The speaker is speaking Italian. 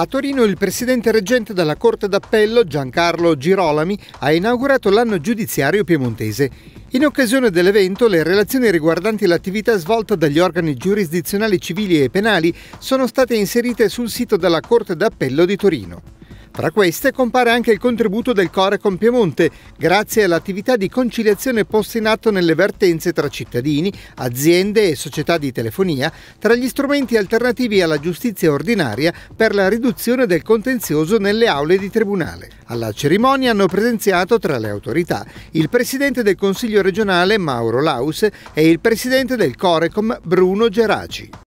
A Torino il presidente reggente della Corte d'Appello Giancarlo Girolami ha inaugurato l'anno giudiziario piemontese. In occasione dell'evento le relazioni riguardanti l'attività svolta dagli organi giurisdizionali civili e penali sono state inserite sul sito della Corte d'Appello di Torino. Tra queste compare anche il contributo del Corecom Piemonte, grazie all'attività di conciliazione posta in atto nelle vertenze tra cittadini, aziende e società di telefonia, tra gli strumenti alternativi alla giustizia ordinaria per la riduzione del contenzioso nelle aule di tribunale. Alla cerimonia hanno presenziato tra le autorità il presidente del Consiglio regionale Mauro Laus e il presidente del Corecom Bruno Geraci.